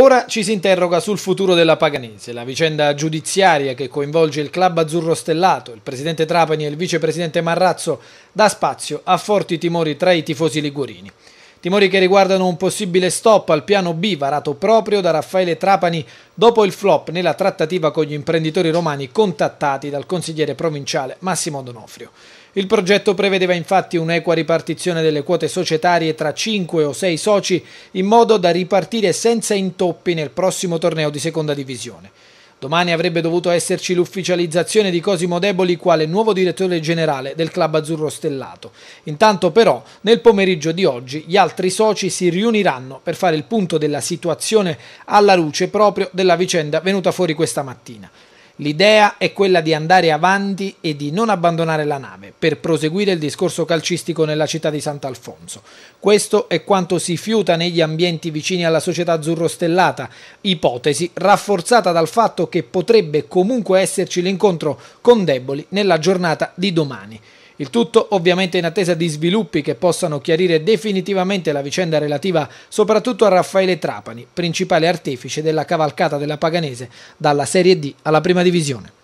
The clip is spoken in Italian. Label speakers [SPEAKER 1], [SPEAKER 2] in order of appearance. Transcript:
[SPEAKER 1] Ora ci si interroga sul futuro della Paganese. La vicenda giudiziaria che coinvolge il club azzurro stellato, il presidente Trapani e il vicepresidente Marrazzo dà spazio a forti timori tra i tifosi liguorini. Timori che riguardano un possibile stop al piano B varato proprio da Raffaele Trapani dopo il flop nella trattativa con gli imprenditori romani contattati dal consigliere provinciale Massimo Donofrio. Il progetto prevedeva infatti un'equa ripartizione delle quote societarie tra 5 o 6 soci in modo da ripartire senza intoppi nel prossimo torneo di seconda divisione. Domani avrebbe dovuto esserci l'ufficializzazione di Cosimo Deboli quale nuovo direttore generale del club azzurro stellato. Intanto però nel pomeriggio di oggi gli altri soci si riuniranno per fare il punto della situazione alla luce proprio della vicenda venuta fuori questa mattina. L'idea è quella di andare avanti e di non abbandonare la nave per proseguire il discorso calcistico nella città di Sant'Alfonso. Questo è quanto si fiuta negli ambienti vicini alla società azzurro stellata, ipotesi rafforzata dal fatto che potrebbe comunque esserci l'incontro con Deboli nella giornata di domani. Il tutto ovviamente in attesa di sviluppi che possano chiarire definitivamente la vicenda relativa soprattutto a Raffaele Trapani, principale artefice della cavalcata della Paganese dalla Serie D alla Prima Divisione.